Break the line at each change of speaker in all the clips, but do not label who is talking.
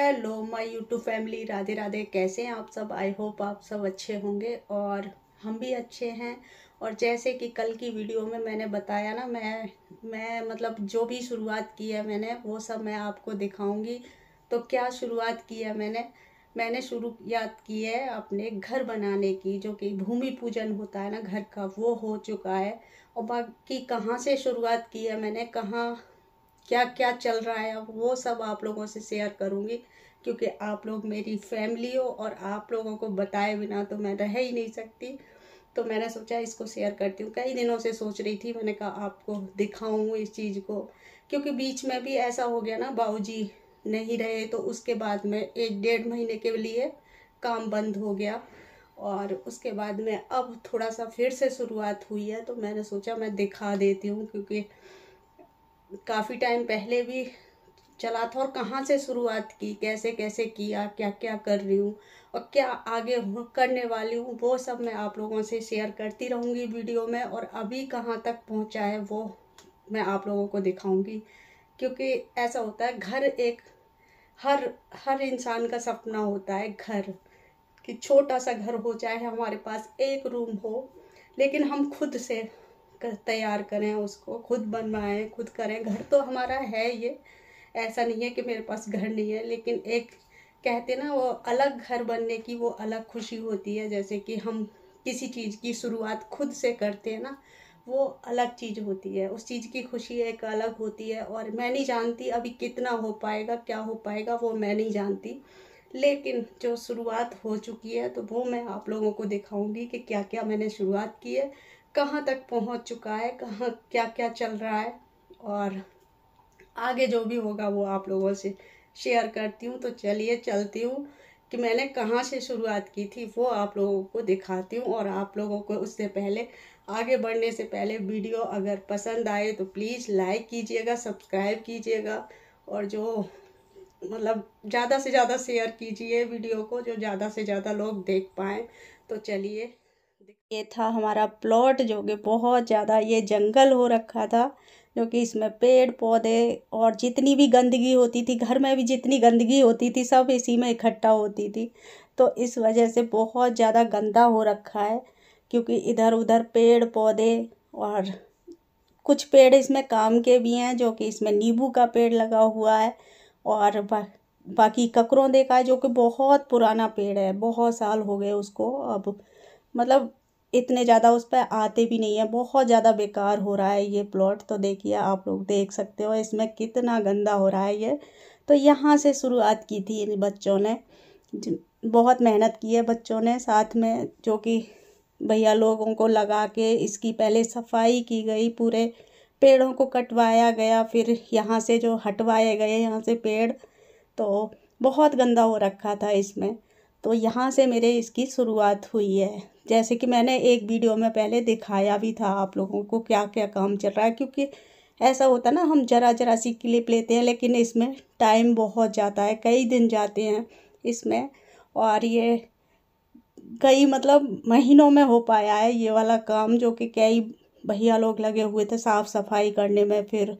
hello my YouTube family Radhe Radhe कैसे हैं आप सब आई होप आप सब अच्छे होंगे और हम भी अच्छे हैं और जैसे कि कल की वीडियो में मैंने बताया ना मैं मैं मतलब जो भी शुरुआत की है मैंने वो सब मैं आपको दिखाऊंगी तो क्या शुरुआत की है मैंने मैंने शुरुआत की है अपने घर बनाने की जो कि भूमि पूजन होता है ना घर का वो हो चुका है और बाकी कहाँ से शुरुआत की है मैंने कहाँ क्या क्या चल रहा है वो सब आप लोगों से शेयर करूँगी क्योंकि आप लोग मेरी फैमिली हो और आप लोगों को बताए बिना तो मैं रह ही नहीं सकती तो मैंने सोचा इसको शेयर करती हूँ कई दिनों से सोच रही थी मैंने कहा आपको दिखाऊँ इस चीज़ को क्योंकि बीच में भी ऐसा हो गया ना बाबूजी नहीं रहे तो उसके बाद में एक डेढ़ महीने के लिए काम बंद हो गया और उसके बाद में अब थोड़ा सा फिर से शुरुआत हुई है तो मैंने सोचा मैं दिखा देती हूँ क्योंकि काफ़ी टाइम पहले भी चला था और कहाँ से शुरुआत की कैसे कैसे किया क्या क्या कर रही हूँ और क्या आगे करने वाली हूँ वो सब मैं आप लोगों से शेयर करती रहूँगी वीडियो में और अभी कहाँ तक पहुँचा है वो मैं आप लोगों को दिखाऊँगी क्योंकि ऐसा होता है घर एक हर हर इंसान का सपना होता है घर कि छोटा सा घर हो चाहे हमारे पास एक रूम हो लेकिन हम खुद से कर, तैयार करें उसको खुद बनवाएं खुद करें घर तो हमारा है ये ऐसा नहीं है कि मेरे पास घर नहीं है लेकिन एक कहते ना वो अलग घर बनने की वो अलग खुशी होती है जैसे कि हम किसी चीज़ की शुरुआत खुद से करते हैं ना वो अलग चीज़ होती है उस चीज़ की खुशी एक अलग होती है और मैं नहीं जानती अभी कितना हो पाएगा क्या हो पाएगा वो मैं नहीं जानती लेकिन जो शुरुआत हो चुकी है तो वो मैं आप लोगों को दिखाऊंगी कि क्या क्या मैंने शुरुआत की है कहाँ तक पहुँच चुका है कहाँ क्या क्या चल रहा है और आगे जो भी होगा वो आप लोगों से शेयर करती हूँ तो चलिए चलती हूँ कि मैंने कहाँ से शुरुआत की थी वो आप लोगों को दिखाती हूँ और आप लोगों को उससे पहले आगे बढ़ने से पहले वीडियो अगर पसंद आए तो प्लीज़ लाइक कीजिएगा सब्सक्राइब कीजिएगा और जो मतलब ज़्यादा से ज़्यादा शेयर कीजिए वीडियो को जो ज़्यादा से ज़्यादा लोग देख पाएँ तो चलिए ये था हमारा प्लॉट जो कि बहुत ज़्यादा ये जंगल हो रखा था जो कि इसमें पेड़ पौधे और जितनी भी गंदगी होती थी घर में भी जितनी गंदगी होती थी सब इसी में इकट्ठा होती थी तो इस वजह से बहुत ज़्यादा गंदा हो रखा है क्योंकि इधर उधर पेड़ पौधे और कुछ पेड़ इसमें काम के भी हैं जो कि इसमें नींबू का पेड़ लगा हुआ है और बा, बाकी ककरों देखा है जो कि बहुत पुराना पेड़ है बहुत साल हो गए उसको अब मतलब इतने ज़्यादा उस पर आते भी नहीं है बहुत ज़्यादा बेकार हो रहा है ये प्लॉट तो देखिए आप लोग देख सकते हो इसमें कितना गंदा हो रहा है ये तो यहाँ से शुरुआत की थी इन बच्चों ने बहुत मेहनत की है बच्चों ने साथ में जो कि भैया लोगों को लगा के इसकी पहले सफाई की गई पूरे पेड़ों को कटवाया गया फिर यहाँ से जो हटवाए गए यहाँ से पेड़ तो बहुत गंदा हो रखा था इसमें तो यहाँ से मेरे इसकी शुरुआत हुई है जैसे कि मैंने एक वीडियो में पहले दिखाया भी था आप लोगों को क्या क्या काम चल रहा है क्योंकि ऐसा होता ना हम जरा जरा सी क्लिप लेते हैं लेकिन इसमें टाइम बहुत जाता है कई दिन जाते हैं इसमें और ये कई मतलब महीनों में हो पाया है ये वाला काम जो कि कई भैया लोग लगे हुए थे साफ़ सफाई करने में फिर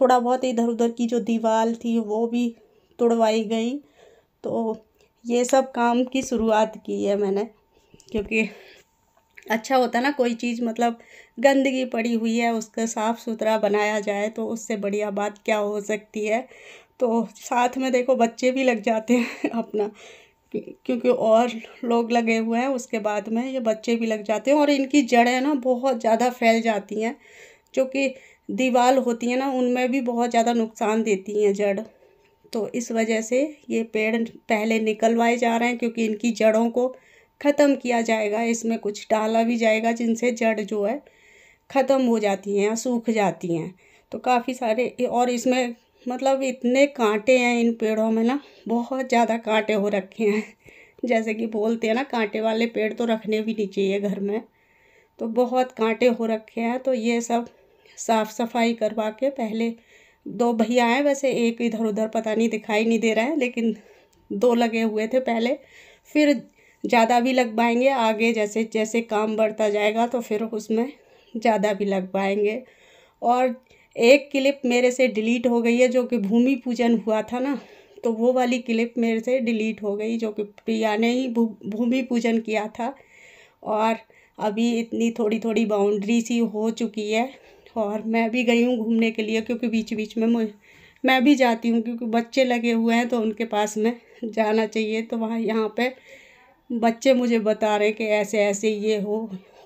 थोड़ा बहुत इधर उधर की जो दीवार थी वो भी तोड़वाई गई तो ये सब काम की शुरुआत की है मैंने क्योंकि अच्छा होता ना कोई चीज़ मतलब गंदगी पड़ी हुई है उसका साफ़ सुथरा बनाया जाए तो उससे बढ़िया बात क्या हो सकती है तो साथ में देखो बच्चे भी लग जाते हैं अपना क्योंकि और लोग लगे हुए हैं उसके बाद में ये बच्चे भी लग जाते हैं और इनकी जड़ें ना बहुत ज़्यादा फैल जाती हैं जो कि दीवार होती है ना उनमें भी बहुत ज़्यादा नुकसान देती हैं जड़ तो इस वजह से ये पेड़ पहले निकलवाए जा रहे हैं क्योंकि इनकी जड़ों को ख़त्म किया जाएगा इसमें कुछ डाला भी जाएगा जिनसे जड़ जो है ख़त्म हो जाती हैं या सूख जाती हैं तो काफ़ी सारे और इसमें मतलब इतने कांटे हैं इन पेड़ों में ना बहुत ज़्यादा कांटे हो रखे हैं जैसे कि बोलते हैं ना कांटे वाले पेड़ तो रखने भी नहीं चाहिए घर में तो बहुत कांटे हो रखे हैं तो ये सब साफ़ सफाई करवा के पहले दो भैया हैं वैसे एक इधर उधर पता नहीं दिखाई नहीं दे रहा है लेकिन दो लगे हुए थे पहले फिर ज़्यादा भी लग पाएंगे आगे जैसे जैसे काम बढ़ता जाएगा तो फिर उसमें ज़्यादा भी लग पाएंगे और एक क्लिप मेरे से डिलीट हो गई है जो कि भूमि पूजन हुआ था ना तो वो वाली क्लिप मेरे से डिलीट हो गई जो कि प्रिया ने ही भूमि पूजन किया था और अभी इतनी थोड़ी थोड़ी बाउंड्री सी हो चुकी है और मैं भी गई हूँ घूमने के लिए क्योंकि बीच बीच में मैं भी जाती हूँ क्योंकि बच्चे लगे हुए हैं तो उनके पास में जाना चाहिए तो वहाँ यहाँ पर बच्चे मुझे बता रहे कि ऐसे ऐसे ये हो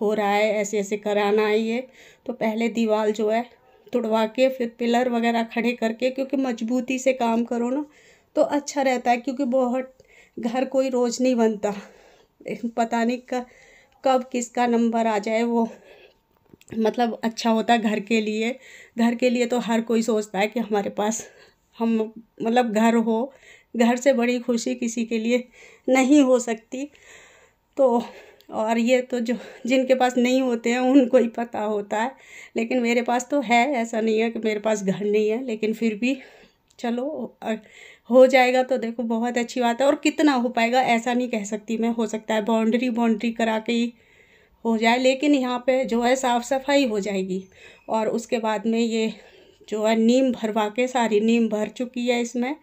हो रहा है ऐसे ऐसे कराना है ये तो पहले दीवार जो है तुड़वा के फिर पिलर वगैरह खड़े करके क्योंकि मजबूती से काम करो ना तो अच्छा रहता है क्योंकि बहुत घर कोई रोज़ नहीं बनता पता नहीं कब किसका नंबर आ जाए वो मतलब अच्छा होता है घर के लिए घर के लिए तो हर कोई सोचता है कि हमारे पास हम मतलब घर हो घर से बड़ी खुशी किसी के लिए नहीं हो सकती तो और ये तो जो जिनके पास नहीं होते हैं उनको ही पता होता है लेकिन मेरे पास तो है ऐसा नहीं है कि मेरे पास घर नहीं है लेकिन फिर भी चलो हो जाएगा तो देखो बहुत अच्छी बात है और कितना हो पाएगा ऐसा नहीं कह सकती मैं हो सकता है बाउंड्री बाउंड्री करा के ही हो जाए लेकिन यहाँ पे जो है साफ़ सफाई हो जाएगी और उसके बाद में ये जो है नीम भरवा के सारी नीम भर चुकी है इसमें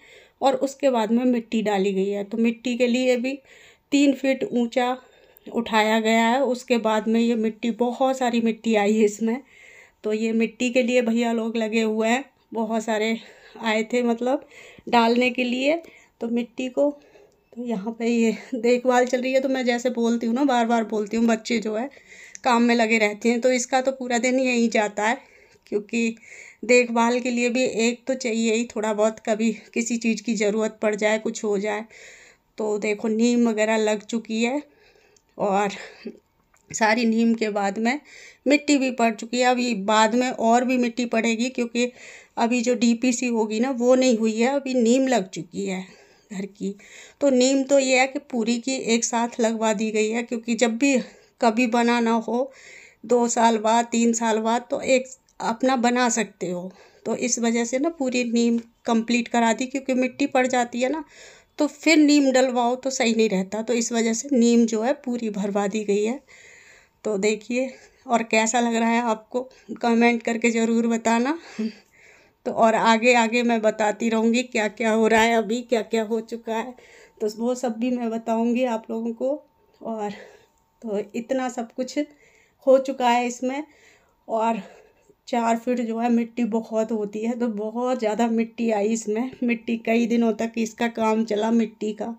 और उसके बाद में मिट्टी डाली गई है तो मिट्टी के लिए भी तीन फीट ऊंचा उठाया गया है उसके बाद में ये मिट्टी बहुत सारी मिट्टी आई है इसमें तो ये मिट्टी के लिए भैया लोग लगे हुए हैं बहुत सारे आए थे मतलब डालने के लिए तो मिट्टी को तो यहाँ पे ये देखभाल चल रही है तो मैं जैसे बोलती हूँ ना बार बार बोलती हूँ बच्चे जो है काम में लगे रहते हैं तो इसका तो पूरा दिन यहीं जाता है क्योंकि देखभाल के लिए भी एक तो चाहिए ही थोड़ा बहुत कभी किसी चीज़ की ज़रूरत पड़ जाए कुछ हो जाए तो देखो नीम वगैरह लग चुकी है और सारी नीम के बाद में मिट्टी भी पड़ चुकी है अभी बाद में और भी मिट्टी पड़ेगी क्योंकि अभी जो डीपीसी होगी ना वो नहीं हुई है अभी नीम लग चुकी है घर की तो नीम तो ये है कि पूरी की एक साथ लगवा दी गई है क्योंकि जब भी कभी बनाना हो दो साल बाद तीन साल बाद तो एक अपना बना सकते हो तो इस वजह से ना पूरी नीम कंप्लीट करा दी क्योंकि मिट्टी पड़ जाती है ना तो फिर नीम डलवाओ तो सही नहीं रहता तो इस वजह से नीम जो है पूरी भरवा दी गई है तो देखिए और कैसा लग रहा है आपको कमेंट करके ज़रूर बताना तो और आगे आगे मैं बताती रहूँगी क्या क्या हो रहा है अभी क्या क्या हो चुका है तो वो सब भी मैं बताऊँगी आप लोगों को और तो इतना सब कुछ हो चुका है इसमें और चार फीट जो है मिट्टी बहुत होती है तो बहुत ज़्यादा मिट्टी आई इसमें मिट्टी कई दिनों तक इसका काम चला मिट्टी का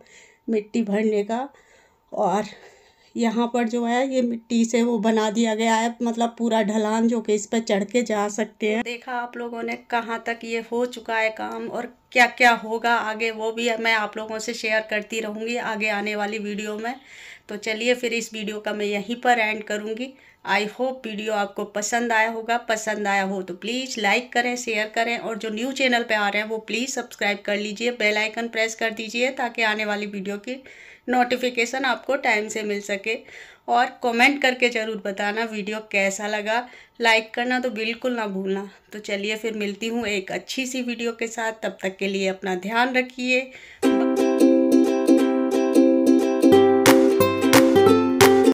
मिट्टी भरने का और यहाँ पर जो है ये मिट्टी से वो बना दिया गया है मतलब पूरा ढलान जो कि इस पर चढ़ के जा सकते हैं देखा आप लोगों ने कहाँ तक ये हो चुका है काम और क्या क्या होगा आगे वो भी मैं आप लोगों से शेयर करती रहूँगी आगे आने वाली वीडियो में तो चलिए फिर इस वीडियो का मैं यहीं पर एंड करूँगी आई होप वीडियो आपको पसंद आया होगा पसंद आया हो तो प्लीज़ लाइक करें शेयर करें और जो न्यू चैनल पे आ रहे हैं वो प्लीज़ सब्सक्राइब कर लीजिए बेल आइकन प्रेस कर दीजिए ताकि आने वाली वीडियो की नोटिफिकेशन आपको टाइम से मिल सके और कमेंट करके ज़रूर बताना वीडियो कैसा लगा लाइक करना तो बिल्कुल ना भूलना तो चलिए फिर मिलती हूँ एक अच्छी सी वीडियो के साथ तब तक के लिए अपना ध्यान रखिए